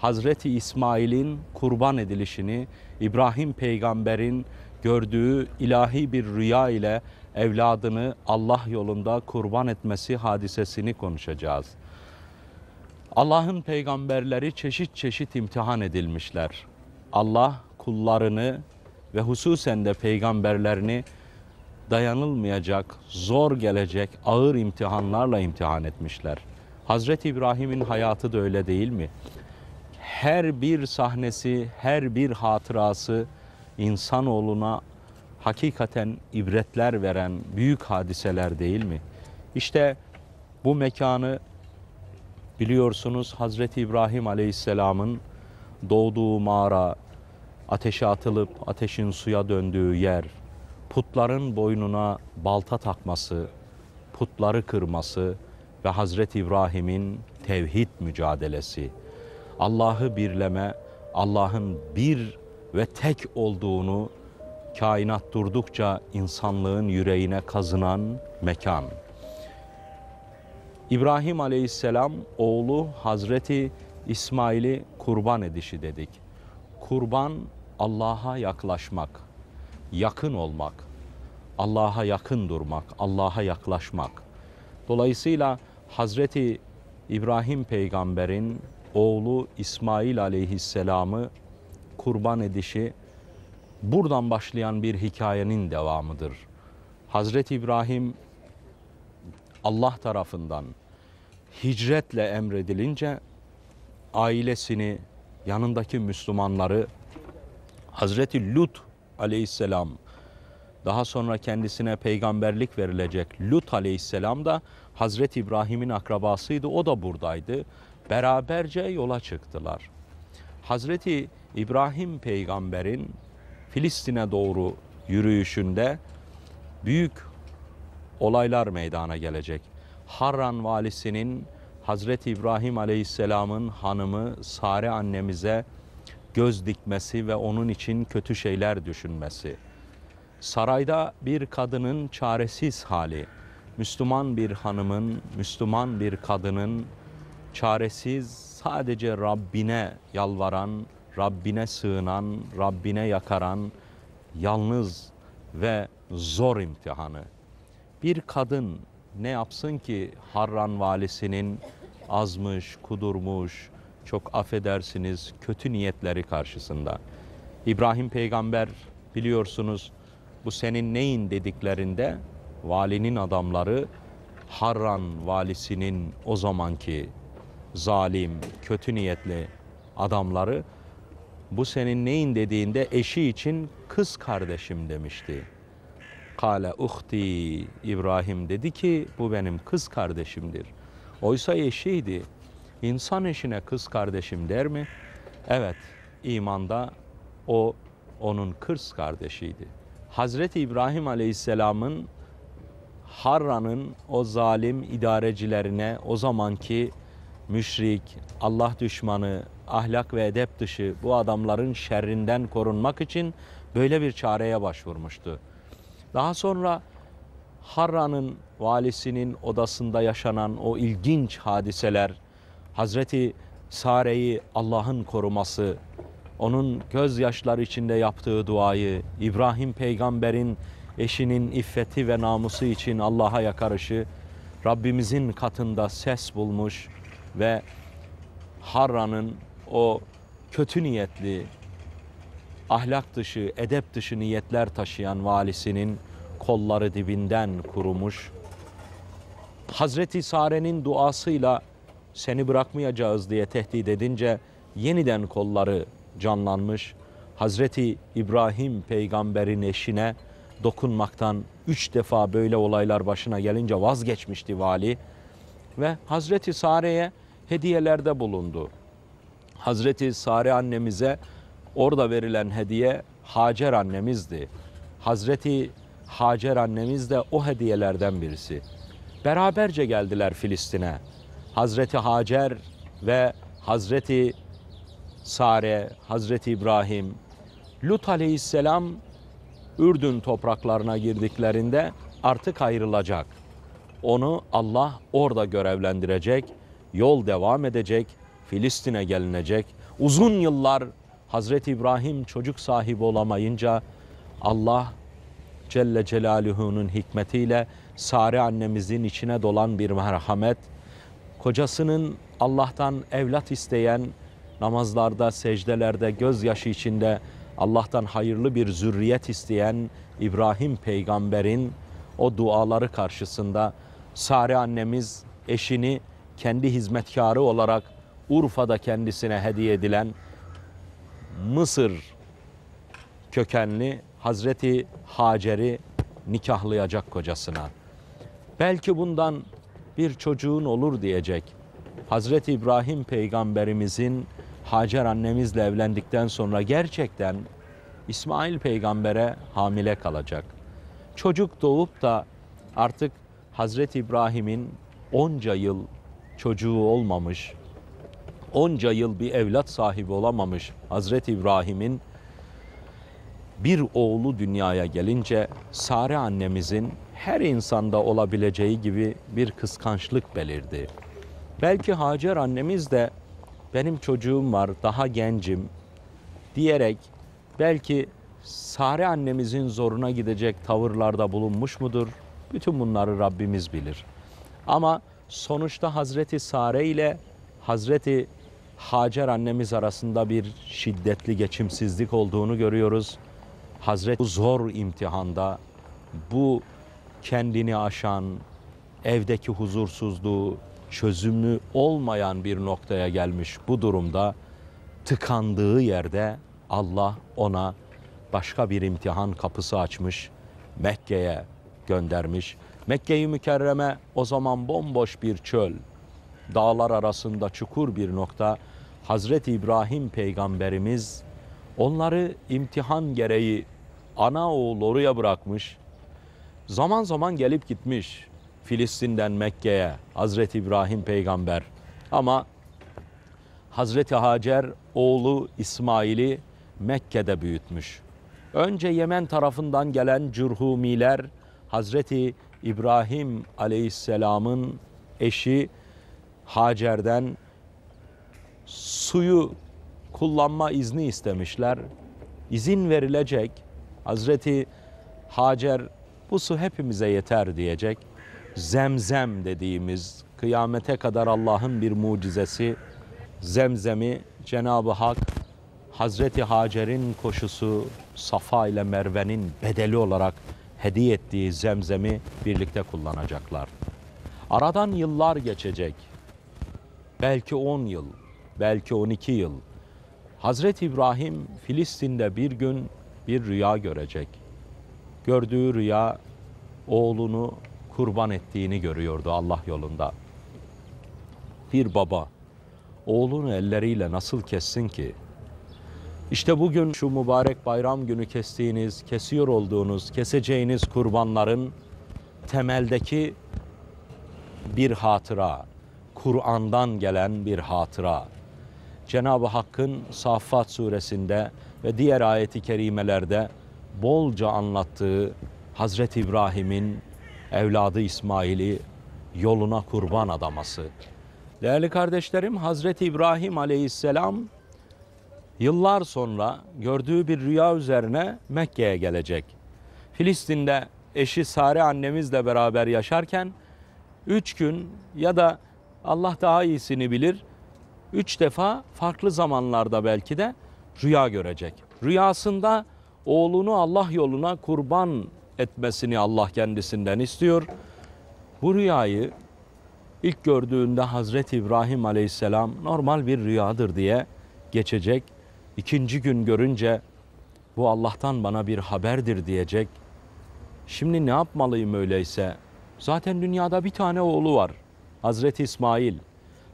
Hazreti İsmail'in kurban edilişini İbrahim peygamberin gördüğü ilahi bir rüya ile evladını Allah yolunda kurban etmesi hadisesini konuşacağız. Allah'ın peygamberleri çeşit çeşit imtihan edilmişler. Allah kullarını ve hususen de peygamberlerini dayanılmayacak, zor gelecek ağır imtihanlarla imtihan etmişler. Hazreti İbrahim'in hayatı da öyle değil mi? her bir sahnesi, her bir hatırası insanoğluna hakikaten ibretler veren büyük hadiseler değil mi? İşte bu mekanı biliyorsunuz Hazreti İbrahim Aleyhisselam'ın doğduğu mağara, ateşe atılıp ateşin suya döndüğü yer, putların boynuna balta takması, putları kırması ve Hazreti İbrahim'in tevhid mücadelesi. Allah'ı birleme, Allah'ın bir ve tek olduğunu kainat durdukça insanlığın yüreğine kazınan mekan. İbrahim aleyhisselam oğlu Hazreti İsmail'i kurban edişi dedik. Kurban Allah'a yaklaşmak, yakın olmak, Allah'a yakın durmak, Allah'a yaklaşmak. Dolayısıyla Hazreti İbrahim peygamberin oğlu İsmail aleyhisselamı kurban edişi buradan başlayan bir hikayenin devamıdır. Hazreti İbrahim Allah tarafından hicretle emredilince ailesini, yanındaki Müslümanları Hazreti Lut aleyhisselam daha sonra kendisine peygamberlik verilecek Lut aleyhisselam da Hazreti İbrahim'in akrabasıydı. O da buradaydı beraberce yola çıktılar. Hazreti İbrahim peygamberin Filistin'e doğru yürüyüşünde büyük olaylar meydana gelecek. Harran valisinin Hazreti İbrahim Aleyhisselam'ın hanımı Sare annemize göz dikmesi ve onun için kötü şeyler düşünmesi. Sarayda bir kadının çaresiz hali, Müslüman bir hanımın, Müslüman bir kadının çaresiz sadece Rabbine yalvaran, Rabbine sığınan, Rabbine yakaran yalnız ve zor imtihanı. Bir kadın ne yapsın ki Harran valisinin azmış, kudurmuş, çok affedersiniz kötü niyetleri karşısında. İbrahim peygamber biliyorsunuz bu senin neyin dediklerinde valinin adamları Harran valisinin o zamanki zalim, kötü niyetli adamları bu senin neyin dediğinde eşi için kız kardeşim demişti. Kale uhti İbrahim dedi ki bu benim kız kardeşimdir. Oysa eşiydi. İnsan eşine kız kardeşim der mi? Evet imanda o onun kız kardeşiydi. Hazreti İbrahim Aleyhisselam'ın Harran'ın o zalim idarecilerine o zamanki müşrik, Allah düşmanı, ahlak ve edep dışı bu adamların şerrinden korunmak için böyle bir çareye başvurmuştu. Daha sonra Harran'ın valisinin odasında yaşanan o ilginç hadiseler, Hazreti Sare'yi Allah'ın koruması, onun gözyaşları içinde yaptığı duayı, İbrahim peygamberin eşinin iffeti ve namusu için Allah'a yakarışı, Rabbimizin katında ses bulmuş, ve Harran'ın o kötü niyetli, ahlak dışı, edep dışı niyetler taşıyan valisinin kolları dibinden kurumuş. Hazreti Sare'nin duasıyla seni bırakmayacağız diye tehdit edince yeniden kolları canlanmış. Hazreti İbrahim peygamberin eşine dokunmaktan üç defa böyle olaylar başına gelince vazgeçmişti vali. Ve Hazreti Sare'ye hediyelerde bulundu. Hazreti Sare annemize orada verilen hediye Hacer annemizdi. Hazreti Hacer annemiz de o hediyelerden birisi. Beraberce geldiler Filistin'e. Hazreti Hacer ve Hazreti Sare, Hazreti İbrahim, Lut aleyhisselam Ürdün topraklarına girdiklerinde artık ayrılacak. Onu Allah orada görevlendirecek yol devam edecek, Filistin'e gelinecek. Uzun yıllar Hazreti İbrahim çocuk sahibi olamayınca Allah Celle Celaluhu'nun hikmetiyle Sare annemizin içine dolan bir merhamet, kocasının Allah'tan evlat isteyen namazlarda, secdelerde, gözyaşı içinde Allah'tan hayırlı bir zürriyet isteyen İbrahim peygamberin o duaları karşısında Sare annemiz eşini kendi hizmetkarı olarak Urfa'da kendisine hediye edilen Mısır kökenli Hazreti Hacer'i nikahlayacak kocasına. Belki bundan bir çocuğun olur diyecek. Hazreti İbrahim peygamberimizin Hacer annemizle evlendikten sonra gerçekten İsmail peygambere hamile kalacak. Çocuk doğup da artık Hazreti İbrahim'in onca yıl çocuğu olmamış, onca yıl bir evlat sahibi olamamış Hazreti İbrahim'in bir oğlu dünyaya gelince Sare annemizin her insanda olabileceği gibi bir kıskançlık belirdi. Belki Hacer annemiz de benim çocuğum var, daha gencim diyerek belki Sare annemizin zoruna gidecek tavırlarda bulunmuş mudur? Bütün bunları Rabbimiz bilir. Ama sonuçta Hazreti Sare ile Hazreti Hacer annemiz arasında bir şiddetli geçimsizlik olduğunu görüyoruz. Hazreti bu zor imtihanda bu kendini aşan, evdeki huzursuzluğu, çözümü olmayan bir noktaya gelmiş bu durumda tıkandığı yerde Allah ona başka bir imtihan kapısı açmış, Mekke'ye göndermiş. Mekke-i Mükerreme o zaman bomboş bir çöl, dağlar arasında çukur bir nokta. Hazreti İbrahim peygamberimiz onları imtihan gereği ana oğlu oraya bırakmış. Zaman zaman gelip gitmiş Filistin'den Mekke'ye Hazreti İbrahim peygamber. Ama Hazreti Hacer oğlu İsmail'i Mekke'de büyütmüş. Önce Yemen tarafından gelen Cürhumiler Hazreti İbrahim Aleyhisselam'ın eşi Hacer'den suyu kullanma izni istemişler. İzin verilecek. Hazreti Hacer bu su hepimize yeter diyecek. Zemzem dediğimiz kıyamete kadar Allah'ın bir mucizesi Zemzem'i Cenab-ı Hak Hazreti Hacer'in koşusu Safa ile Merve'nin bedeli olarak hediye ettiği zemzemi birlikte kullanacaklar. Aradan yıllar geçecek. Belki 10 yıl, belki 12 yıl. Hazreti İbrahim Filistin'de bir gün bir rüya görecek. Gördüğü rüya oğlunu kurban ettiğini görüyordu Allah yolunda. Bir baba oğlunu elleriyle nasıl kessin ki? İşte bugün şu mübarek bayram günü kestiğiniz, kesiyor olduğunuz, keseceğiniz kurbanların temeldeki bir hatıra, Kur'an'dan gelen bir hatıra. Cenab-ı Hakk'ın Saffat suresinde ve diğer ayeti kerimelerde bolca anlattığı Hazreti İbrahim'in evladı İsmail'i yoluna kurban adaması. Değerli kardeşlerim, Hazreti İbrahim aleyhisselam yıllar sonra gördüğü bir rüya üzerine Mekke'ye gelecek. Filistin'de eşi Sare annemizle beraber yaşarken üç gün ya da Allah daha iyisini bilir üç defa farklı zamanlarda belki de rüya görecek. Rüyasında oğlunu Allah yoluna kurban etmesini Allah kendisinden istiyor. Bu rüyayı ilk gördüğünde Hazreti İbrahim Aleyhisselam normal bir rüyadır diye geçecek ikinci gün görünce bu Allah'tan bana bir haberdir diyecek. Şimdi ne yapmalıyım öyleyse? Zaten dünyada bir tane oğlu var. Hazreti İsmail.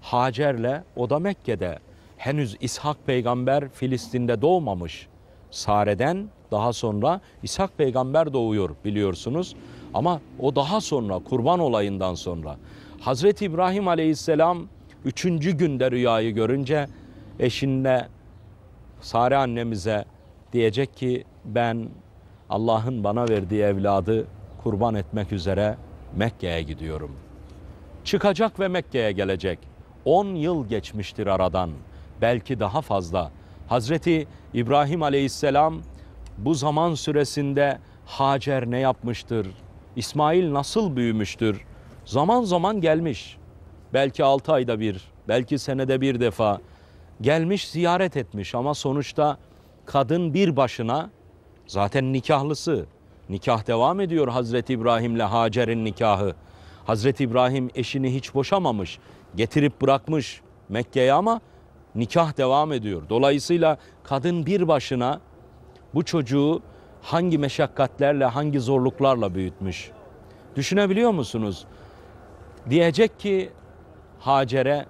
Hacer'le o da Mekke'de. Henüz İshak peygamber Filistin'de doğmamış. Sare'den daha sonra İshak peygamber doğuyor biliyorsunuz. Ama o daha sonra kurban olayından sonra. Hazreti İbrahim aleyhisselam üçüncü günde rüyayı görünce eşinle Sare annemize diyecek ki ben Allah'ın bana verdiği evladı kurban etmek üzere Mekke'ye gidiyorum. Çıkacak ve Mekke'ye gelecek. 10 yıl geçmiştir aradan. Belki daha fazla. Hazreti İbrahim Aleyhisselam bu zaman süresinde Hacer ne yapmıştır? İsmail nasıl büyümüştür? Zaman zaman gelmiş. Belki 6 ayda bir, belki senede bir defa gelmiş ziyaret etmiş ama sonuçta kadın bir başına zaten nikahlısı. Nikah devam ediyor Hazreti İbrahim'le Hacer'in nikahı. Hazreti İbrahim eşini hiç boşamamış, getirip bırakmış Mekke'ye ama nikah devam ediyor. Dolayısıyla kadın bir başına bu çocuğu hangi meşakkatlerle, hangi zorluklarla büyütmüş. Düşünebiliyor musunuz? Diyecek ki Hacer'e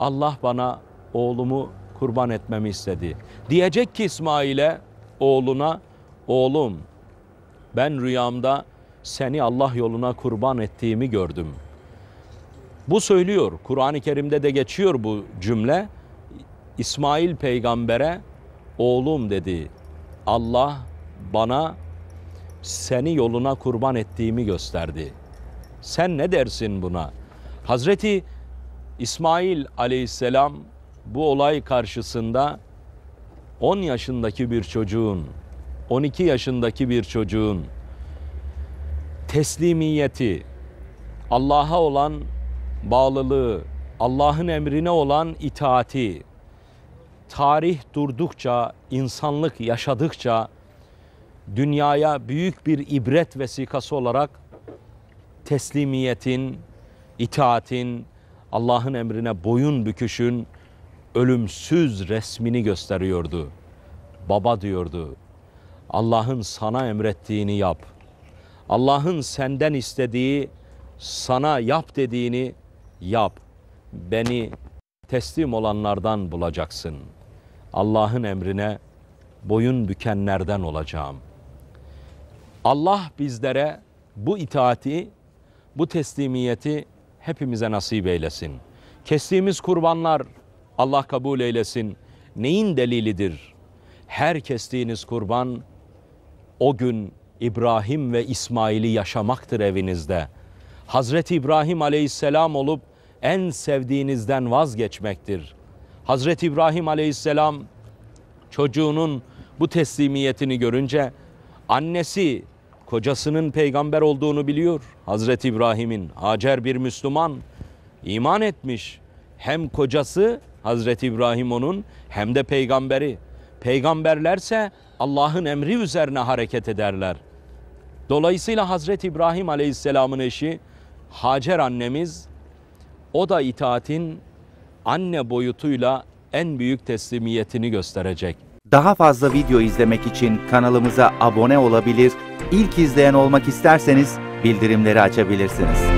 Allah bana oğlumu kurban etmemi istedi. Diyecek ki İsmail'e oğluna oğlum ben rüyamda seni Allah yoluna kurban ettiğimi gördüm. Bu söylüyor. Kur'an-ı Kerim'de de geçiyor bu cümle. İsmail peygambere oğlum dedi. Allah bana seni yoluna kurban ettiğimi gösterdi. Sen ne dersin buna? Hazreti İsmail aleyhisselam bu olay karşısında 10 yaşındaki bir çocuğun, 12 yaşındaki bir çocuğun teslimiyeti, Allah'a olan bağlılığı, Allah'ın emrine olan itaati, tarih durdukça, insanlık yaşadıkça dünyaya büyük bir ibret vesikası olarak teslimiyetin, itaatin, Allah'ın emrine boyun büküşün ölümsüz resmini gösteriyordu. Baba diyordu. Allah'ın sana emrettiğini yap. Allah'ın senden istediği, sana yap dediğini yap. Beni teslim olanlardan bulacaksın. Allah'ın emrine boyun bükenlerden olacağım. Allah bizlere bu itaati, bu teslimiyeti hepimize nasip eylesin. Kestiğimiz kurbanlar Allah kabul eylesin. Neyin delilidir? Her kestiğiniz kurban o gün İbrahim ve İsmail'i yaşamaktır evinizde. Hazreti İbrahim aleyhisselam olup en sevdiğinizden vazgeçmektir. Hazreti İbrahim aleyhisselam çocuğunun bu teslimiyetini görünce annesi kocasının peygamber olduğunu biliyor. Hazreti İbrahim'in Hacer bir Müslüman iman etmiş. Hem kocası Hazreti İbrahim onun hem de peygamberi. Peygamberlerse Allah'ın emri üzerine hareket ederler. Dolayısıyla Hazreti İbrahim Aleyhisselam'ın eşi Hacer annemiz o da itaatin anne boyutuyla en büyük teslimiyetini gösterecek. Daha fazla video izlemek için kanalımıza abone olabilir, ilk izleyen olmak isterseniz bildirimleri açabilirsiniz.